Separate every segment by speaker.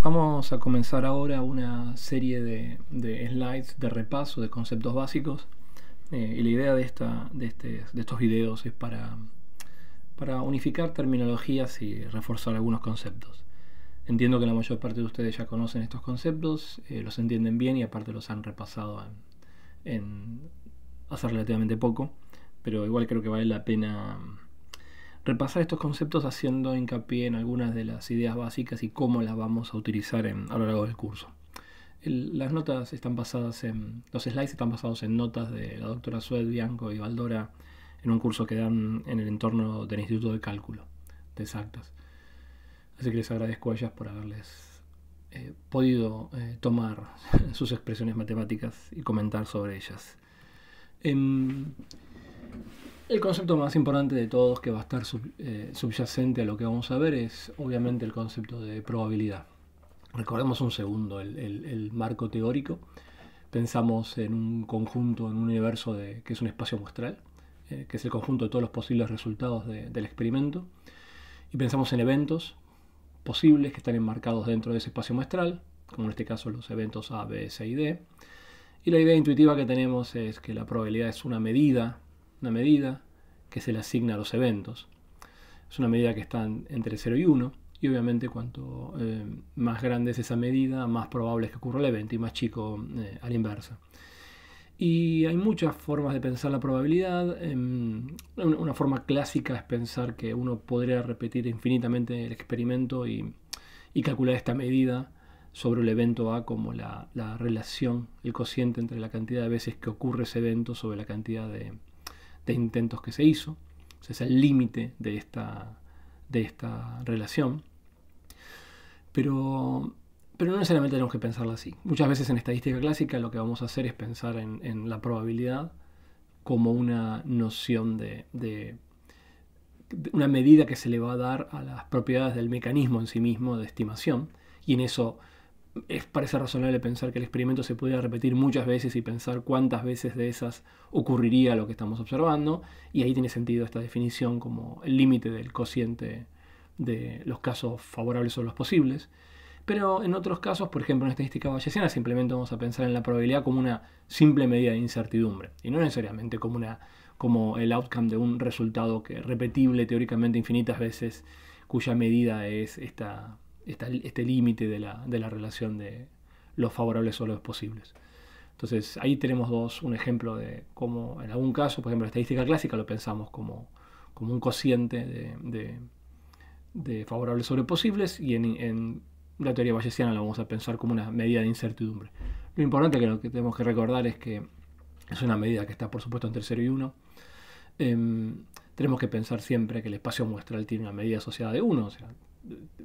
Speaker 1: Vamos a comenzar ahora una serie de, slides de repaso de conceptos básicos. Eh, y la idea de, esta, este, de, estos videos es para, para unificar terminologías y reforzar algunos conceptos. Entiendo que la mayor parte de ustedes ya conocen estos conceptos, eh, los entienden bien y aparte los han repasado hace relativamente poco, pero igual creo que vale la pena repasar estos conceptos haciendo hincapié en algunas de las ideas básicas y cómo las vamos a utilizar en, a lo largo del curso. las notas están basadas en, los slides están basados en notas de la doctora Sued Bianco y Valdora en un curso que dan en el entorno del Instituto de Cálculo de Exactas. Así que les agradezco a ellas por haberles eh, podido eh, tomar sus expresiones matemáticas y comentar sobre ellas. Em, el concepto más importante de todos que va a estar eh, subyacente a lo que vamos a ver es obviamente el concepto de probabilidad. Recordemos un segundo el, marco teórico. Pensamos en un conjunto, en un universo de, que es un espacio muestral, eh, que es el conjunto de todos los posibles resultados del experimento. Y pensamos en eventos posibles que están enmarcados dentro de ese espacio muestral, como en este caso los eventos A, B, C y D. Y la idea intuitiva que tenemos es que la probabilidad es una medida una medida que se le asigna a los eventos. Es una medida que está entre 0 y 1 y obviamente cuanto eh, más grande es esa medida, más probable es que ocurra el evento y más chico eh, a la inversa. Y hay muchas formas de pensar la probabilidad. Em, una forma clásica es pensar que uno podría repetir infinitamente el experimento y, calcular esta medida sobre el evento A como la, relación, el cociente entre la cantidad de veces que ocurre ese evento sobre la cantidad de, de intentos que se hizo. es el límite de esta, de esta relación. Pero, pero no necesariamente tenemos que pensarla así. Muchas veces en estadística clásica lo que vamos a hacer es pensar en, la probabilidad como una noción de, de, una medida que se le va a dar a las propiedades del mecanismo en sí mismo de estimación. Y en eso es, parece razonable pensar que el experimento se pudiera repetir muchas veces y pensar cuántas veces de esas ocurriría lo que estamos observando, y ahí tiene sentido esta definición como el límite del cociente de los casos favorables o los posibles. Pero en otros casos, por ejemplo en estadística bayesiana, simplemente vamos a pensar en la probabilidad como una simple medida de incertidumbre, y no necesariamente como, una, como el outcome de un resultado que repetible teóricamente infinitas veces, cuya medida es esta este límite de la, relación de los favorables sobre los posibles. Entonces ahí tenemos dos, un ejemplo de cómo en algún caso, por ejemplo, la estadística clásica lo pensamos como, un cociente de, de, favorables sobre posibles y en, la teoría bayesiana lo vamos a pensar como una medida de incertidumbre. Lo importante que, tenemos que recordar es que es una medida que está por supuesto entre 0 y 1. Em, tenemos que pensar siempre que el espacio muestral tiene una medida asociada de 1, o sea,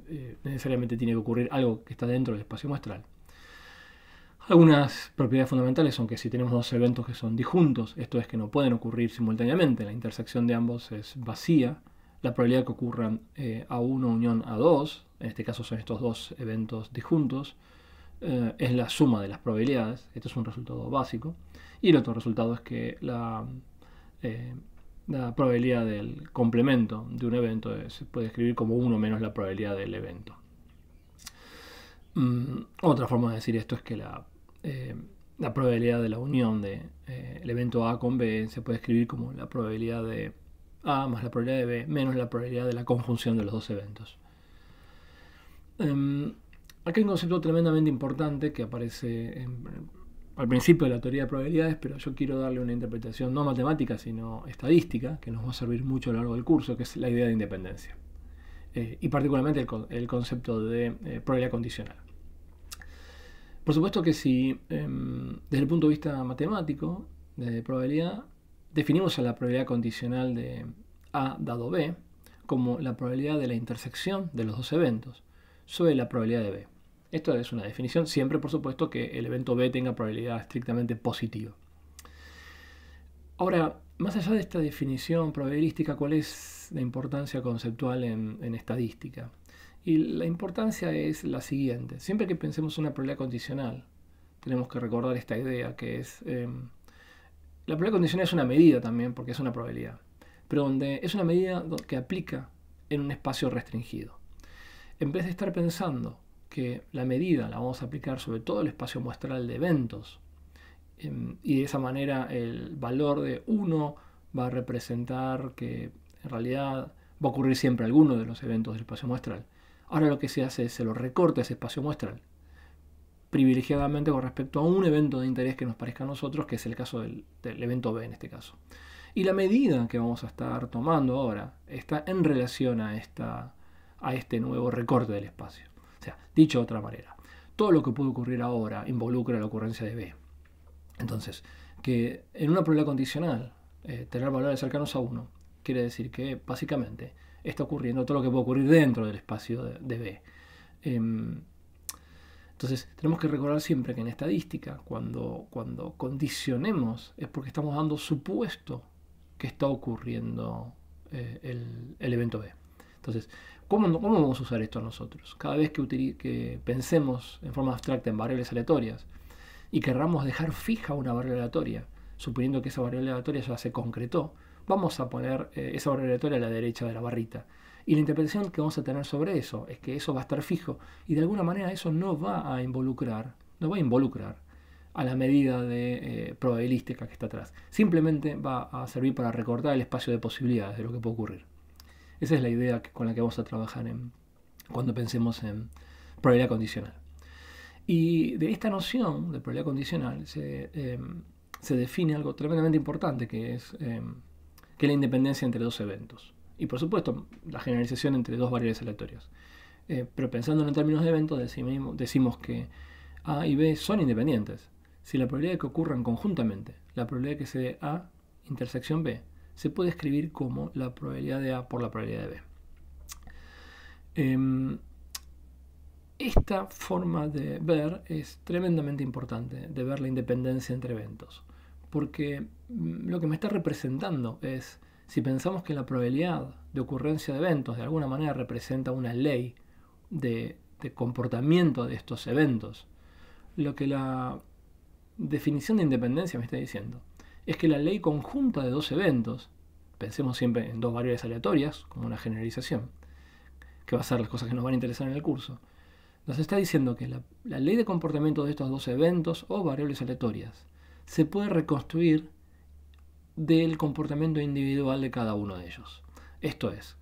Speaker 1: eh, necesariamente tiene que ocurrir algo que está dentro del espacio muestral. Algunas propiedades fundamentales son que si tenemos dos eventos que son disjuntos, esto es que no pueden ocurrir simultáneamente, la intersección de ambos es vacía, la probabilidad de que ocurran eh, A1 unión A2, en este caso son estos dos eventos disjuntos, eh, es la suma de las probabilidades, Esto es un resultado básico, y el otro resultado es que la, la probabilidad del complemento de un evento eh, se puede escribir como 1 menos la probabilidad del evento. Mm, otra forma de decir esto es que la, eh, probabilidad de la unión del de, eh, el evento A con B se puede escribir como la probabilidad de A más la probabilidad de B menos la probabilidad de la conjunción de los dos eventos. Em, aquí hay un concepto tremendamente importante que aparece en al principio de la teoría de probabilidades, pero yo quiero darle una interpretación no matemática, sino estadística, que nos va a servir mucho a lo largo del curso, que es la idea de independencia. Eh, y particularmente el, concepto de eh, probabilidad condicional. Por supuesto que si em, desde el punto de vista matemático, de probabilidad, definimos a la probabilidad condicional de A dado B como la probabilidad de la intersección de los dos eventos sobre la probabilidad de B. Esto es una definición, siempre por supuesto que el evento B tenga probabilidad estrictamente positiva. Ahora, más allá de esta definición probabilística, ¿cuál es la importancia conceptual en, estadística? Y la importancia es la siguiente. Siempre que pensemos en una probabilidad condicional, tenemos que recordar esta idea que es... Em, la probabilidad condicional es una medida también, porque es una probabilidad, pero donde es una medida que aplica en un espacio restringido. En vez de estar pensando que la medida la vamos a aplicar sobre todo el espacio muestral de eventos. Em, y de esa manera el valor de 1 va a representar que en realidad va a ocurrir siempre alguno de los eventos del espacio muestral. Ahora lo que se hace es se lo recorta ese espacio muestral privilegiadamente con respecto a un evento de interés que nos parezca a nosotros, que es el caso del, del evento B en este caso. Y la medida que vamos a estar tomando ahora está en relación a, esta, a este nuevo recorte del espacio. O sea, dicho de otra manera, todo lo que puede ocurrir ahora involucra la ocurrencia de B. Entonces, que en una probabilidad condicional eh, tener valores cercanos a 1 quiere decir que básicamente está ocurriendo todo lo que puede ocurrir dentro del espacio de, B. Em, entonces, tenemos que recordar siempre que en estadística, cuando, cuando condicionemos, es porque estamos dando supuesto que está ocurriendo eh, el, el evento B. Entonces, ¿Cómo, vamos a usar esto nosotros? Cada vez que, pensemos en forma abstracta en variables aleatorias y querramos dejar fija una variable aleatoria, suponiendo que esa variable aleatoria ya se concretó, vamos a poner eh, esa variable aleatoria a la derecha de la barrita. Y la interpretación que vamos a tener sobre eso es que eso va a estar fijo y de alguna manera eso no va a involucrar, no va a involucrar a la medida de eh, probabilística que está atrás. Simplemente va a servir para recortar el espacio de posibilidades de lo que puede ocurrir. Esa es la idea con la que vamos a trabajar en, cuando pensemos en probabilidad condicional. Y de esta noción de probabilidad condicional se, em, define algo tremendamente importante, que es, em, que la independencia entre dos eventos. Y por supuesto, la generalización entre dos variables aleatorias. Eh, pero pensando en términos de eventos, decimos, decimos que A y B son independientes. Si la probabilidad de que ocurran conjuntamente, la probabilidad de que se dé A intersección B, se puede escribir como la probabilidad de A por la probabilidad de B. Em, esta forma de ver es tremendamente importante, de ver la independencia entre eventos, porque mm, lo que me está representando es, si pensamos que la probabilidad de ocurrencia de eventos de alguna manera representa una ley de comportamiento de estos eventos, lo que la definición de independencia me está diciendo es que la ley conjunta de dos eventos, pensemos siempre en dos variables aleatorias, como una generalización, que va a ser las cosas que nos van a interesar en el curso, nos está diciendo que la, la ley de comportamiento de estos dos eventos o variables aleatorias se puede reconstruir del comportamiento individual de cada uno de ellos. Esto es,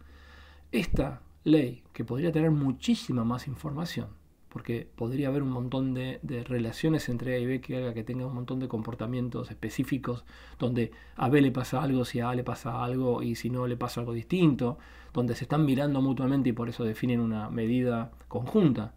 Speaker 1: esta ley, que podría tener muchísima más información, porque podría haber un montón de, relaciones entre A y B que haga que tenga un montón de comportamientos específicos, donde a B le pasa algo, si a A le pasa algo y si no le pasa algo distinto, donde se están mirando mutuamente y por eso definen una medida conjunta.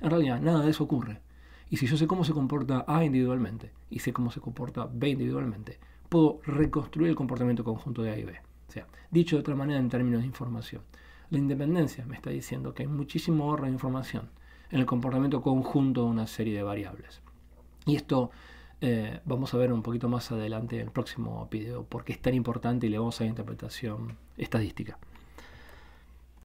Speaker 1: En realidad, nada de eso ocurre. Y si yo sé cómo se comporta A individualmente y sé cómo se comporta B individualmente, puedo reconstruir el comportamiento conjunto de A y B. O sea, dicho de otra manera en términos de información, la independencia me está diciendo que hay muchísimo ahorro de información en el comportamiento conjunto de una serie de variables. Y esto eh, vamos a ver un poquito más adelante en el próximo video, porque es tan importante y le vamos a dar interpretación estadística.